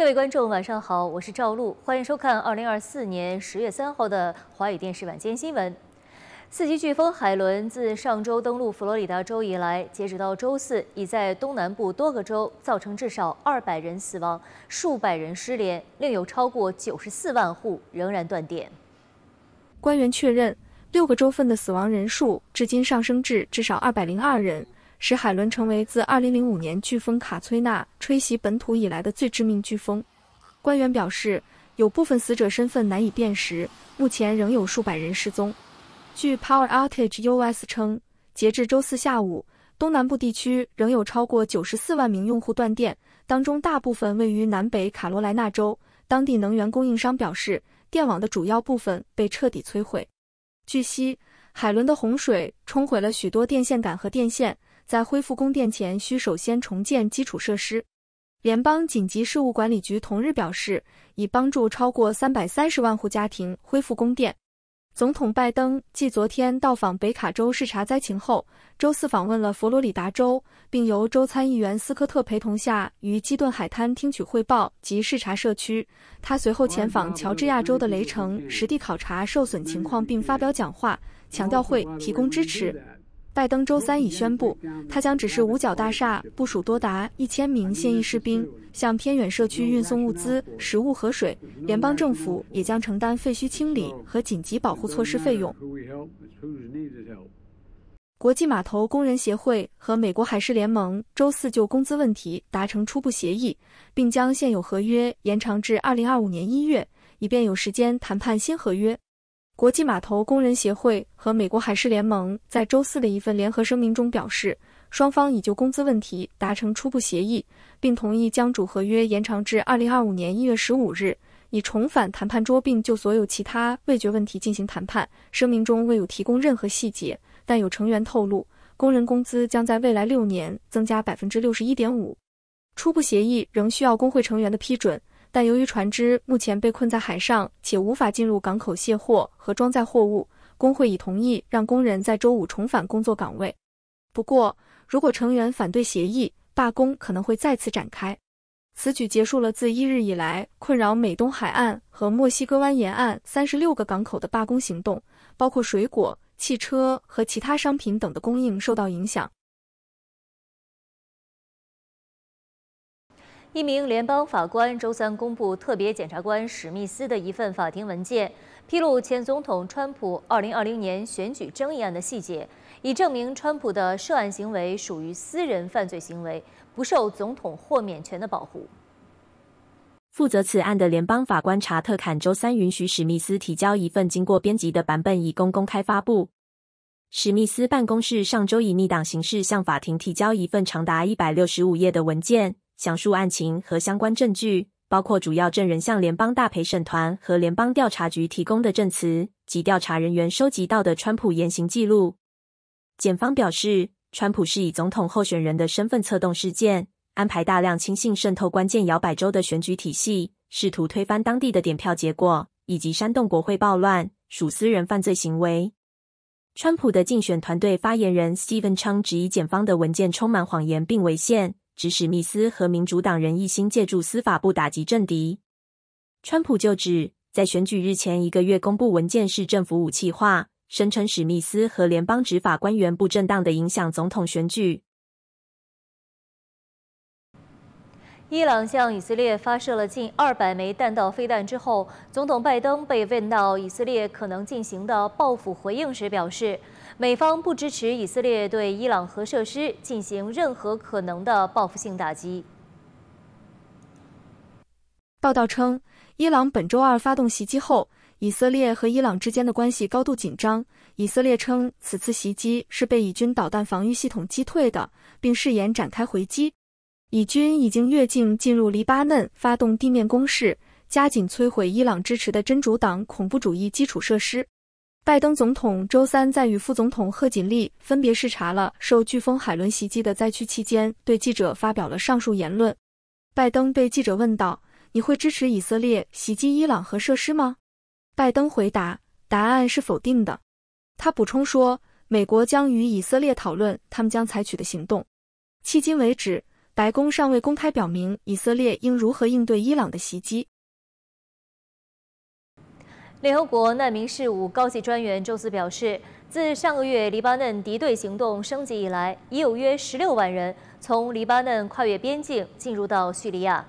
各位观众，晚上好，我是赵露，欢迎收看二零二四年十月三号的华语电视晚间新闻。四级飓风海伦自上周登陆佛罗里达州以来，截止到周四，已在东南部多个州造成至少二百人死亡，数百人失联，另有超过九十四万户仍然断电。官员确认，六个州份的死亡人数至今上升至至少二百零二人。使海伦成为自2005年飓风卡崔娜吹袭本土以来的最致命飓风。官员表示，有部分死者身份难以辨识，目前仍有数百人失踪。据 Power Outage US 称，截至周四下午，东南部地区仍有超过94万名用户断电，当中大部分位于南北卡罗来纳州。当地能源供应商表示，电网的主要部分被彻底摧毁。据悉，海伦的洪水冲毁了许多电线杆和电线。在恢复供电前，需首先重建基础设施。联邦紧急事务管理局同日表示，已帮助超过三百三十万户家庭恢复供电。总统拜登继昨天到访北卡州视察灾情后，周四访问了佛罗里达州，并由州参议员斯科特陪同下于基顿海滩听取汇报及视察社区。他随后前往乔治亚州的雷城，实地考察受损情况，并发表讲话，强调会提供支持。拜登周三已宣布，他将指示五角大厦部署多达一千名现役士兵，向偏远社区运送物资、食物和水。联邦政府也将承担废墟清理和紧急保护措施费用。国际码头工人协会和美国海事联盟周四就工资问题达成初步协议，并将现有合约延长至二零二五年一月，以便有时间谈判新合约。国际码头工人协会和美国海事联盟在周四的一份联合声明中表示，双方已就工资问题达成初步协议，并同意将主合约延长至二零二五年一月十五日，以重返谈判桌并就所有其他未决问题进行谈判。声明中未有提供任何细节，但有成员透露，工人工资将在未来六年增加百分之六十一点五。初步协议仍需要工会成员的批准。但由于船只目前被困在海上，且无法进入港口卸货和装载货物，工会已同意让工人在周五重返工作岗位。不过，如果成员反对协议，罢工可能会再次展开。此举结束了自一日以来困扰美东海岸和墨西哥湾沿岸三十六个港口的罢工行动，包括水果、汽车和其他商品等的供应受到影响。一名联邦法官周三公布特别检察官史密斯的一份法庭文件，披露前总统川普2020年选举争议案的细节，以证明川普的涉案行为属于私人犯罪行为，不受总统豁免权的保护。负责此案的联邦法官查特坎周三允许史密斯提交一份经过编辑的版本以供公开发布。史密斯办公室上周以逆党形式向法庭提交一份长达165页的文件。详述案情和相关证据，包括主要证人向联邦大陪审团和联邦调查局提供的证词及调查人员收集到的川普言行记录。检方表示，川普是以总统候选人的身份策动事件，安排大量亲信渗透关键摇摆州的选举体系，试图推翻当地的点票结果，以及煽动国会暴乱，属私人犯罪行为。川普的竞选团队发言人 s t e v e n Chang 检方的文件充满谎言并违宪。指史密斯和民主党人一心借助司法部打击政敌。川普就指，在选举日前一个月公布文件，是政府武器化，声称史密斯和联邦执法官员不正当的影响总统选举。伊朗向以色列发射了近二百枚弹道飞弹之后，总统拜登被问到以色列可能进行的报复回应时表示。美方不支持以色列对伊朗核设施进行任何可能的报复性打击。报道称，伊朗本周二发动袭击后，以色列和伊朗之间的关系高度紧张。以色列称此次袭击是被以军导弹防御系统击退的，并誓言展开回击。以军已经越境进入黎巴嫩，发动地面攻势，加紧摧毁伊朗支持的真主党恐怖主义基础设施。拜登总统周三在与副总统贺锦丽分别视察了受飓风海伦袭击的灾区期间，对记者发表了上述言论。拜登被记者问道：“你会支持以色列袭击伊朗核设施吗？”拜登回答：“答案是否定的。”他补充说：“美国将与以色列讨论他们将采取的行动。”迄今为止，白宫尚未公开表明以色列应如何应对伊朗的袭击。联合国难民事务高级专员周四表示，自上个月黎巴嫩敌对行动升级以来，已有约16万人从黎巴嫩跨越边境进入到叙利亚。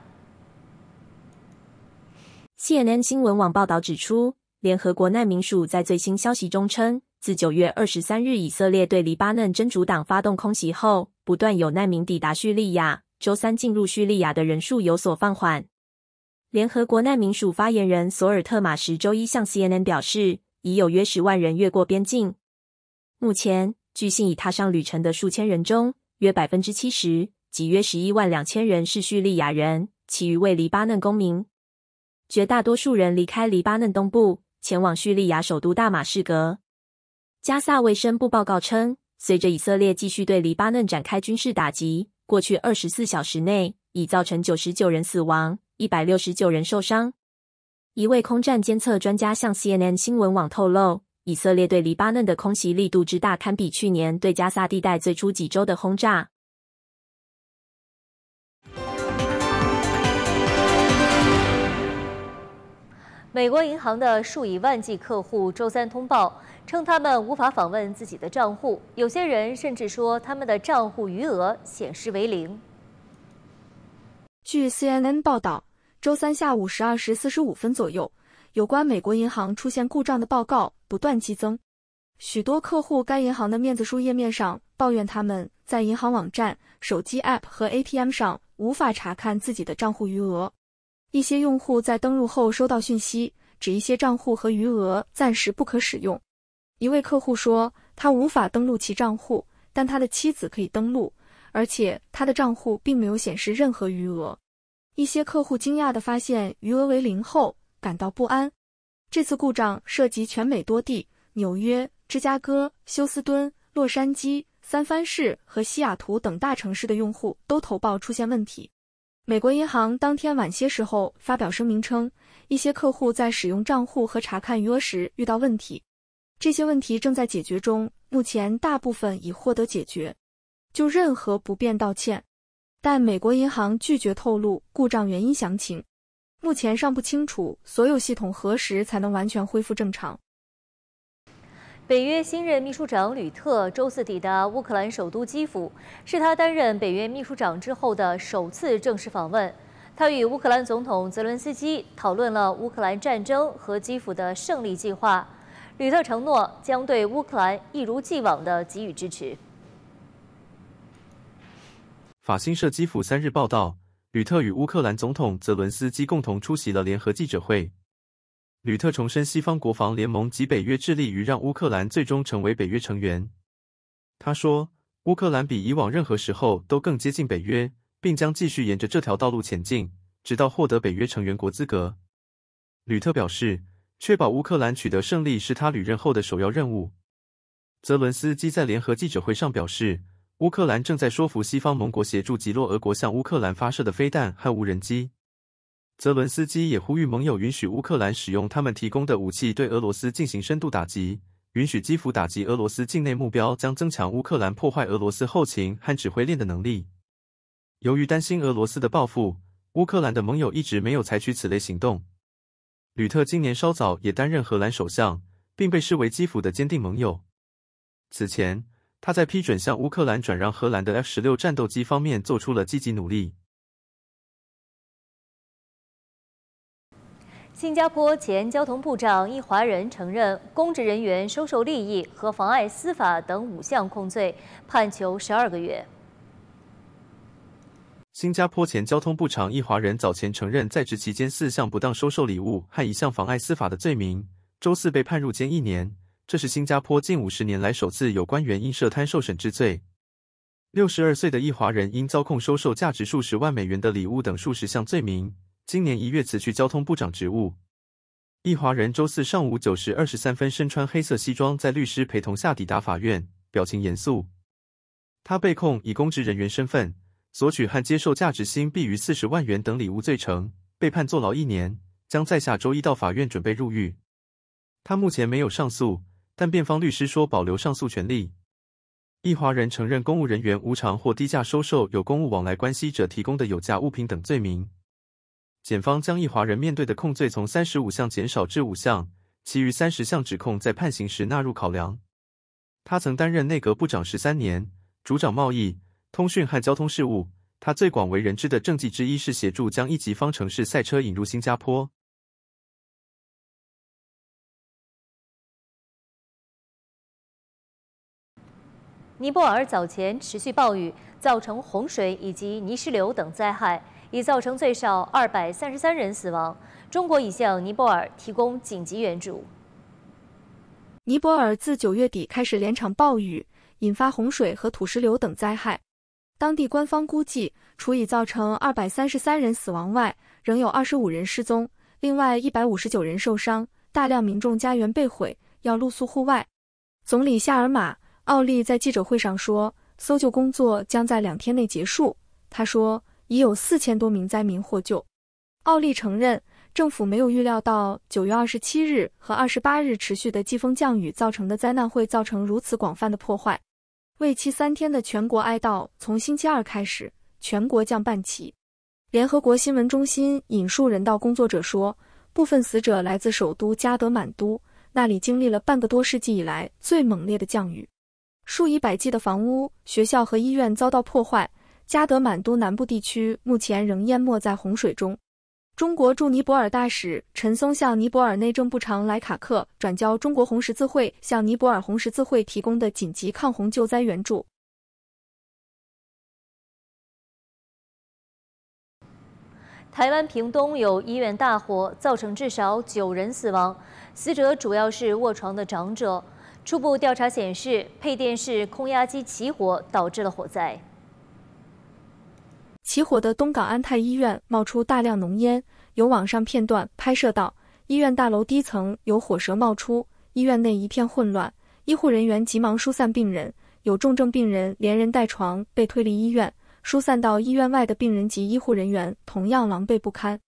CNN 新闻网报道指出，联合国难民署在最新消息中称，自9月23日以色列对黎巴嫩真主党发动空袭后，不断有难民抵达叙利亚，周三进入叙利亚的人数有所放缓。联合国难民署发言人索尔特马什周一向 CNN 表示，已有约十万人越过边境。目前，据信已踏上旅程的数千人中，约百分之七十及约十一万两千人是叙利亚人，其余为黎巴嫩公民。绝大多数人离开黎巴嫩东部，前往叙利亚首都大马士革。加萨卫生部报告称，随着以色列继续对黎巴嫩展开军事打击，过去二十四小时内已造成九十九人死亡。一百六十九人受伤。一位空战监测专家向 CNN 新闻网透露，以色列对黎巴嫩的空袭力度之大，堪比去年对加沙地带最初几周的轰炸。美国银行的数以万计客户周三通报称，他们无法访问自己的账户，有些人甚至说他们的账户余额显示为零。据 CNN 报道。周三下午十二时四十五分左右，有关美国银行出现故障的报告不断激增。许多客户该银行的面子书页面上抱怨，他们在银行网站、手机 App 和 ATM 上无法查看自己的账户余额。一些用户在登录后收到讯息，指一些账户和余额暂时不可使用。一位客户说，他无法登录其账户，但他的妻子可以登录，而且他的账户并没有显示任何余额。一些客户惊讶地发现余额为零后，感到不安。这次故障涉及全美多地，纽约、芝加哥、休斯敦、洛杉矶、三藩市和西雅图等大城市的用户都投报出现问题。美国银行当天晚些时候发表声明称，一些客户在使用账户和查看余额时遇到问题，这些问题正在解决中，目前大部分已获得解决。就任何不便，道歉。但美国银行拒绝透露故障原因详情，目前尚不清楚所有系统何时才能完全恢复正常。北约新任秘书长吕特周四抵达乌克兰首都基辅，是他担任北约秘书长之后的首次正式访问。他与乌克兰总统泽伦斯基讨论了乌克兰战争和基辅的胜利计划。吕特承诺将对乌克兰一如既往地给予支持。法新社基辅三日报道，吕特与乌克兰总统泽伦斯基共同出席了联合记者会。吕特重申，西方国防联盟及北约致力于让乌克兰最终成为北约成员。他说：“乌克兰比以往任何时候都更接近北约，并将继续沿着这条道路前进，直到获得北约成员国资格。”吕特表示，确保乌克兰取得胜利是他履任后的首要任务。泽伦斯基在联合记者会上表示。乌克兰正在说服西方盟国协助击落俄国向乌克兰发射的飞弹和无人机。泽伦斯基也呼吁盟友允许乌克兰使用他们提供的武器对俄罗斯进行深度打击，允许基辅打击俄罗斯境内目标，将增强乌克兰破坏俄罗斯后勤和指挥链的能力。由于担心俄罗斯的报复，乌克兰的盟友一直没有采取此类行动。吕特今年稍早也担任荷兰首相，并被视为基辅的坚定盟友。此前。他在批准向乌克兰转让荷兰的 F 十六战斗机方面做出了积极努力。新加坡前交通部长易华人承认公职人员收受利益和妨碍司法等五项控罪，判囚十二个月。新加坡前交通部长易华人早前承认在职期间四项不当收受礼物和一项妨碍司法的罪名，周四被判入监一年。这是新加坡近五十年来首次有官员因涉贪受审之罪。六十二岁的一华人因遭控收受价值数十万美元的礼物等数十项罪名，今年一月辞去交通部长职务。一华人周四上午九时二十三分，身穿黑色西装，在律师陪同下抵达法院，表情严肃。他被控以公职人员身份索取和接受价值新币逾四十万元等礼物罪成，被判坐牢一年，将在下周一到法院准备入狱。他目前没有上诉。但辩方律师说保留上诉权利。易华人承认公务人员无偿或低价收受有公务往来关系者提供的有价物品等罪名。检方将易华人面对的控罪从三十五项减少至五项，其余三十项指控在判刑时纳入考量。他曾担任内阁部长十三年，主掌贸易、通讯和交通事务。他最广为人知的政绩之一是协助将一级方程式赛车引入新加坡。尼泊尔早前持续暴雨，造成洪水以及泥石流等灾害，已造成最少二百三十三人死亡。中国已向尼泊尔提供紧急援助。尼泊尔自九月底开始连场暴雨，引发洪水和土石流等灾害。当地官方估计，除已造成二百三十三人死亡外，仍有二十五人失踪，另外一百五十九人受伤，大量民众家园被毁，要露宿户外。总理夏尔马。奥利在记者会上说，搜救工作将在两天内结束。他说，已有四千多名灾民获救。奥利承认，政府没有预料到九月二十七日和二十八日持续的季风降雨造成的灾难会造成如此广泛的破坏。为期三天的全国哀悼从星期二开始，全国降半旗。联合国新闻中心引述人道工作者说，部分死者来自首都加德满都，那里经历了半个多世纪以来最猛烈的降雨。数以百计的房屋、学校和医院遭到破坏。加德满都南部地区目前仍淹没在洪水中。中国驻尼泊尔大使陈松向尼泊尔内政部长莱卡克转交中国红十字会向尼泊尔红十字会提供的紧急抗洪救灾援助。台湾屏东有医院大火，造成至少九人死亡，死者主要是卧床的长者。初步调查显示，配电室空压机起火导致了火灾。起火的东港安泰医院冒出大量浓烟，有网上片段拍摄到医院大楼低层有火舌冒出，医院内一片混乱，医护人员急忙疏散病人，有重症病人连人带床被推离医院，疏散到医院外的病人及医护人员同样狼狈不堪。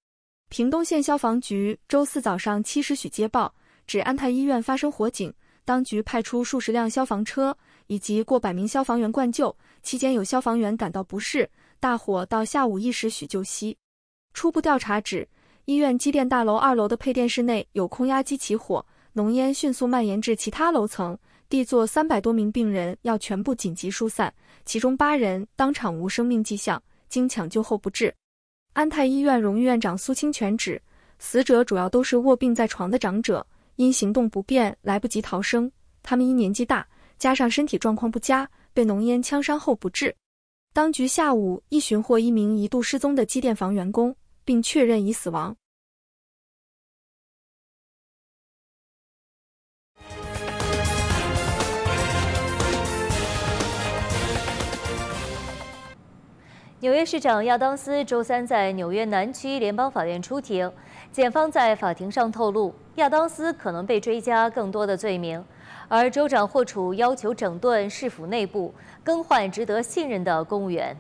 屏东县消防局周四早上七时许接报，指安泰医院发生火警。当局派出数十辆消防车以及过百名消防员灌救，期间有消防员感到不适。大火到下午一时许就熄。初步调查指，医院机电大楼二楼的配电室内有空压机起火，浓烟迅速蔓延至其他楼层。地座三百多名病人要全部紧急疏散，其中八人当场无生命迹象，经抢救后不治。安泰医院荣誉院长苏清泉指，死者主要都是卧病在床的长者。因行动不便，来不及逃生，他们因年纪大，加上身体状况不佳，被浓烟呛伤后不治。当局下午一寻获一名一度失踪的机电房员工，并确认已死亡。纽约市长亚当斯周三在纽约南区联邦法院出庭，检方在法庭上透露。亚当斯可能被追加更多的罪名，而州长霍楚要求整顿市府内部，更换值得信任的公务员。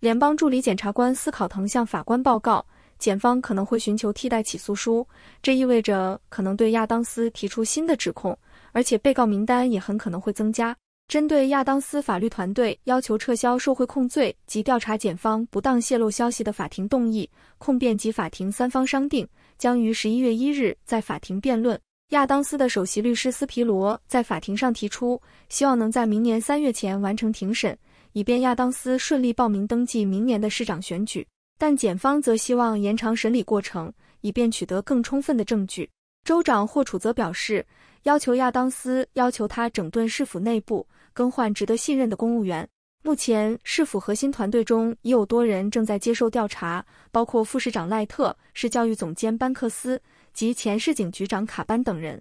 联邦助理检察官斯考滕向法官报告，检方可能会寻求替代起诉书，这意味着可能对亚当斯提出新的指控，而且被告名单也很可能会增加。针对亚当斯法律团队要求撤销受贿控罪及调查检方不当泄露消息的法庭动议，控辩及法庭三方商定。将于十一月一日在法庭辩论。亚当斯的首席律师斯皮罗在法庭上提出，希望能在明年三月前完成庭审，以便亚当斯顺利报名登记明年的市长选举。但检方则希望延长审理过程，以便取得更充分的证据。州长霍楚则表示，要求亚当斯要求他整顿市府内部，更换值得信任的公务员。目前市府核心团队中已有多人正在接受调查，包括副市长赖特、市教育总监班克斯及前市警局长卡班等人。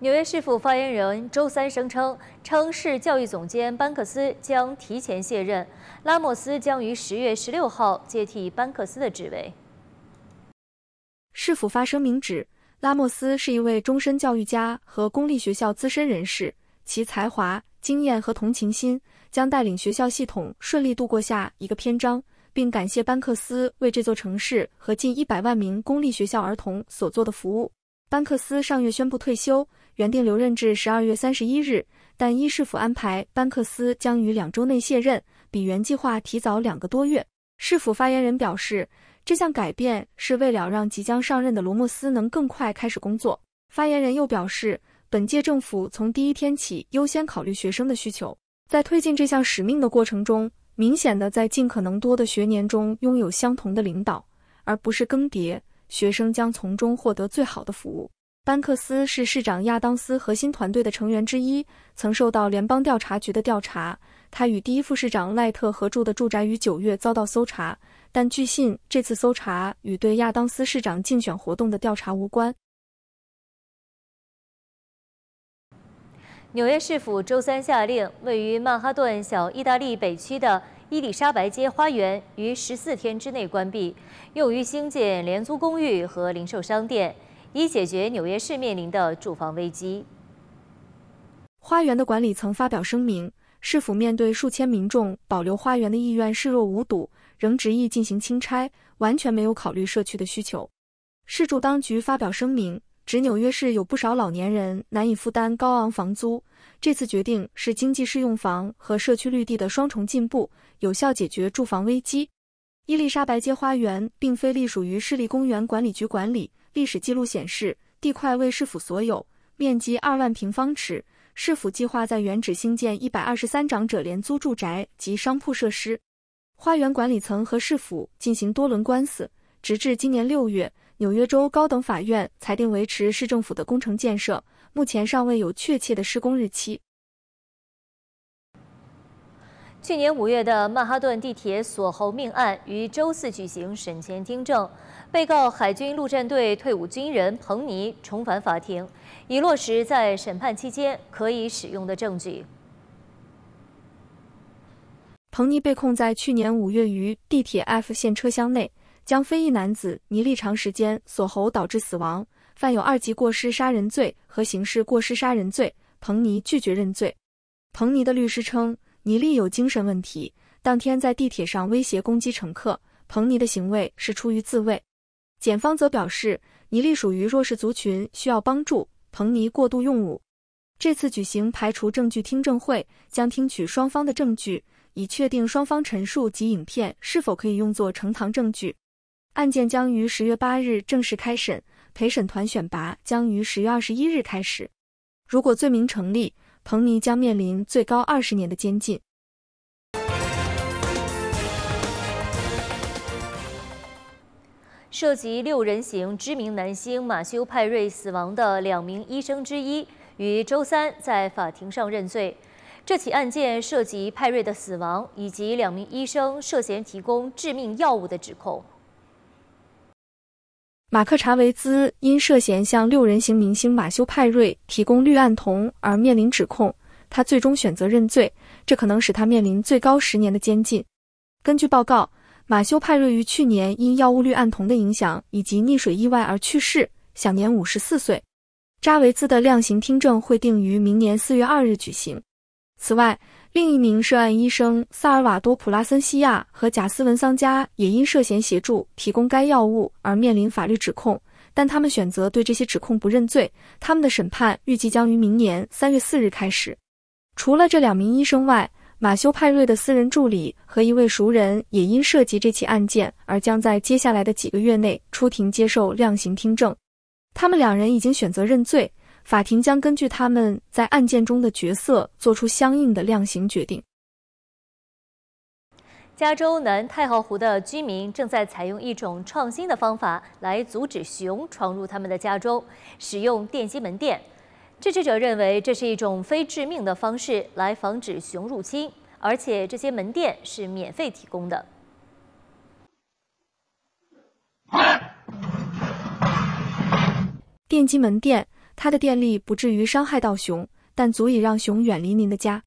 纽约市府发言人周三声称，称市教育总监班克斯将提前卸任，拉莫斯将于十月十六号接替班克斯的职位。市府发声明指。拉莫斯是一位终身教育家和公立学校资深人士，其才华、经验和同情心将带领学校系统顺利度过下一个篇章，并感谢班克斯为这座城市和近一百万名公立学校儿童所做的服务。班克斯上月宣布退休，原定留任至十二月三十一日，但伊市府安排班克斯将于两周内卸任，比原计划提早两个多月。市府发言人表示。这项改变是为了让即将上任的罗莫斯能更快开始工作。发言人又表示，本届政府从第一天起优先考虑学生的需求，在推进这项使命的过程中，明显的在尽可能多的学年中拥有相同的领导，而不是更迭。学生将从中获得最好的服务。班克斯是市长亚当斯核心团队的成员之一，曾受到联邦调查局的调查。他与第一副市长赖特合住的住宅于九月遭到搜查。但据信，这次搜查与对亚当斯市长竞选活动的调查无关。纽约市府周三下令，位于曼哈顿小意大利北区的伊丽莎白街花园于十四天之内关闭，用于兴建廉租公寓和零售商店，以解决纽约市面临的住房危机。花园的管理层发表声明，市府面对数千民众保留花园的意愿视若无睹。仍执意进行清拆，完全没有考虑社区的需求。市住当局发表声明，指纽约市有不少老年人难以负担高昂房租，这次决定是经济适用房和社区绿地的双重进步，有效解决住房危机。伊丽莎白街花园并非隶属于市立公园管理局管理，历史记录显示，地块为市府所有，面积二万平方尺。市府计划在原址兴建一百二十三长者连租住宅及商铺设施。花园管理层和市府进行多轮官司，直至今年六月，纽约州高等法院裁定维持市政府的工程建设。目前尚未有确切的施工日期。去年五月的曼哈顿地铁锁喉命案于周四举行审前听证，被告海军陆战队退伍军人彭尼重返法庭，以落实在审判期间可以使用的证据。彭尼被控在去年五月于地铁 F 线车厢内将非裔男子尼利长时间锁喉导致死亡，犯有二级过失杀人罪和刑事过失杀人罪。彭尼拒绝认罪。彭尼的律师称，尼利有精神问题，当天在地铁上威胁攻击乘客。彭尼的行为是出于自卫。检方则表示，尼利属于弱势族群，需要帮助。彭尼过度用武。这次举行排除证据听证会，将听取双方的证据。以确定双方陈述及影片是否可以用作呈堂证据。案件将于十月八日正式开审，陪审团选拔将于十月二十一日开始。如果罪名成立，彭尼将面临最高二十年的监禁。涉及六人行知名男星马修·派瑞死亡的两名医生之一，于周三在法庭上认罪。这起案件涉及派瑞的死亡，以及两名医生涉嫌提供致命药物的指控。马克·查维兹因涉嫌向六人行明星马修·派瑞提供氯胺酮而面临指控，他最终选择认罪，这可能使他面临最高十年的监禁。根据报告，马修·派瑞于去年因药物氯胺酮的影响以及溺水意外而去世，享年五十四岁。查维兹的量刑听证会定于明年四月二日举行。此外，另一名涉案医生萨尔瓦多·普拉森西亚和贾斯文桑加也因涉嫌协助提供该药物而面临法律指控，但他们选择对这些指控不认罪。他们的审判预计将于明年三月四日开始。除了这两名医生外，马修·派瑞的私人助理和一位熟人也因涉及这起案件而将在接下来的几个月内出庭接受量刑听证。他们两人已经选择认罪。法庭将根据他们在案件中的角色做出相应的量刑决定。加州南太浩湖的居民正在采用一种创新的方法来阻止熊闯入他们的家中，使用电击门店。支持者认为这是一种非致命的方式来防止熊入侵，而且这些门店是免费提供的。电击门店它的电力不至于伤害到熊，但足以让熊远离您的家。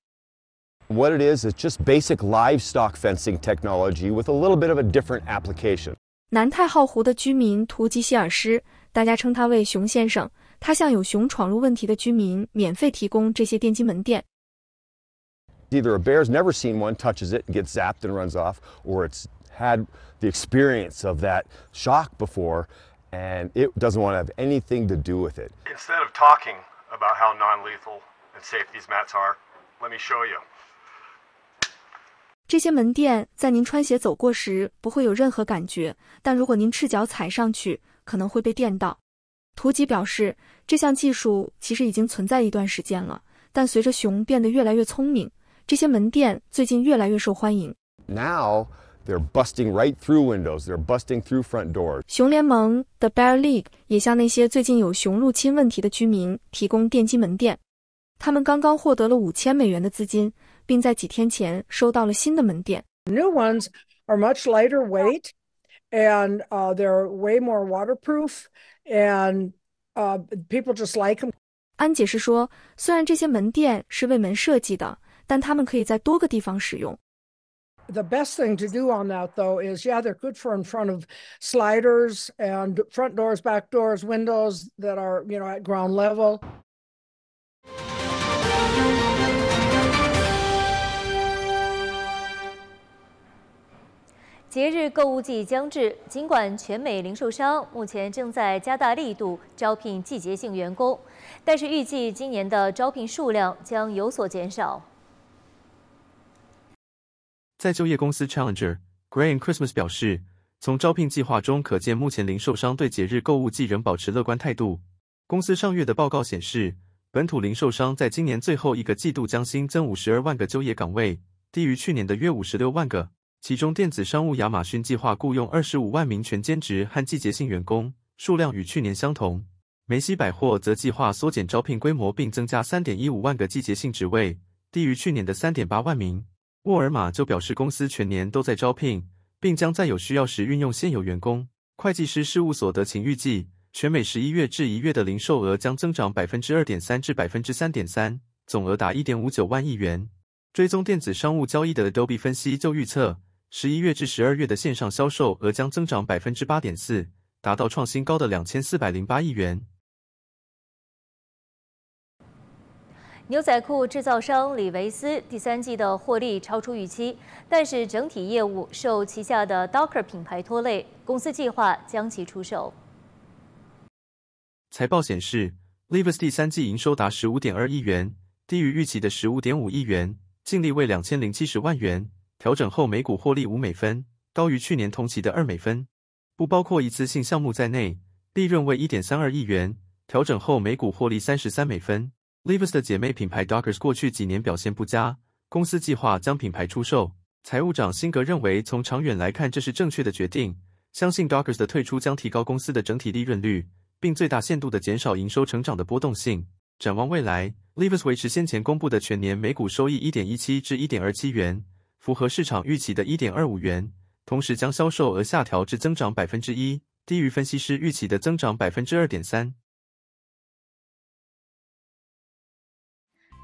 What it is is just basic livestock fencing technology with a little bit of a different application. 南太浩湖的居民图吉希尔施，大家称他为熊先生，他向有熊闯入问题的居民免费提供这些电击门店。Either a bear's never seen one, touches it, gets zapped and runs off, or it's had the experience of that shock before and it doesn't want to have anything to do with it. Instead of talking about how non-lethal and safe these mats are, let me show you. 这些门店在您穿鞋走过时不会有任何感觉，但如果您赤脚踩上去，可能会被电到。图吉表示，这项技术其实已经存在一段时间了，但随着熊变得越来越聪明，这些门店最近越来越受欢迎。Now. They're b u s t i n g right through windows, they're b u s t i n g through front doors. 熊联盟 The Bear League 也向那些最近有熊入侵问题的居民提供电机门店。他们刚刚获得了五千美元的资金，并在几天前收到了新的门店。New ones are much lighter weight, and uh, they're way more waterproof, and uh, people just like them. 安解释说，虽然这些门店是为门设计的，但他们可以在多个地方使用。The best thing to do on that, though, is, yeah, they're good for in front of sliders and front doors, back doors, windows that are, you know, at ground level. 节日购物季将至，尽管全美零售商目前正在加大力度招聘季节性员工，但是预计今年的招聘数量将有所减少。在就业公司 Challenger g r a a n Christmas 表示，从招聘计划中可见，目前零售商对节日购物季仍保持乐观态度。公司上月的报告显示，本土零售商在今年最后一个季度将新增五十二万个就业岗位，低于去年的约五十六万个。其中，电子商务亚马逊计划雇佣二十五万名全兼职和季节性员工，数量与去年相同。梅西百货则计划缩减招聘规模，并增加三点一五万个季节性职位，低于去年的三点八万名。沃尔玛就表示，公司全年都在招聘，并将在有需要时运用现有员工。会计师事务所德勤预计，全美十一月至一月的零售额将增长百分之二点三至百分之三点三，总额达一点五九万亿元。追踪电子商务交易的 Adobe 分析就预测，十一月至十二月的线上销售额将增长百分之八点四，达到创新高的两千四百零八亿元。牛仔裤制造商李维斯第三季的获利超出预期，但是整体业务受旗下的 d o c k e r 品牌拖累，公司计划将其出售。财报显示，Levis 第三季营收达十五点二亿元，低于预期的十五点五亿元，净利为两千零七十万元，调整后每股获利五美分，高于去年同期的二美分，不包括一次性项目在内，利润为一点三二亿元，调整后每股获利三十三美分。l e v i s 的姐妹品牌 d o c k e r s 过去几年表现不佳，公司计划将品牌出售。财务长辛格认为，从长远来看，这是正确的决定。相信 d o c k e r s 的退出将提高公司的整体利润率，并最大限度地减少营收成长的波动性。展望未来 l e v i s 维持先前公布的全年每股收益一点一七至一点二七元，符合市场预期的一点二五元，同时将销售额下调至增长百分之一，低于分析师预期的增长百分之二点三。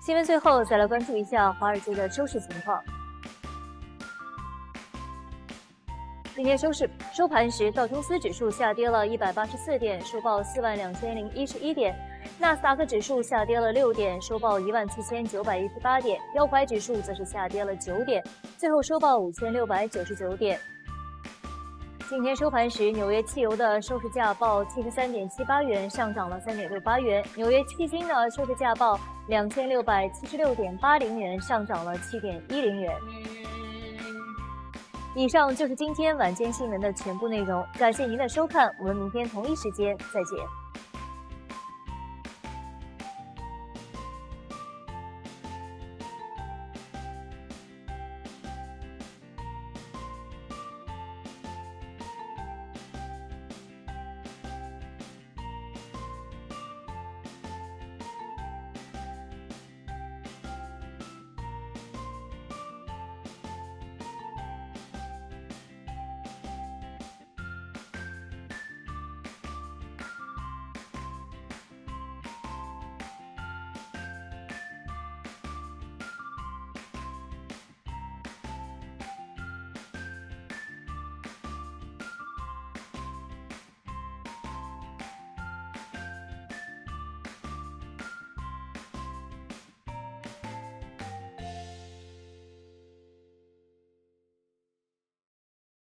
新闻最后再来关注一下华尔街的收市情况。今天收市收盘时，道琼斯指数下跌了184点，收报4万2 0一1 1点；纳斯达克指数下跌了6点，收报1万4918点；标普指数则是下跌了9点，最后收报5699点。今天收盘时，纽约汽油的收市价报七十三点七八元，上涨了三点六八元；纽约基金的收市价报两千六百七十六点八零元，上涨了七点一零元。以上就是今天晚间新闻的全部内容，感谢您的收看，我们明天同一时间再见。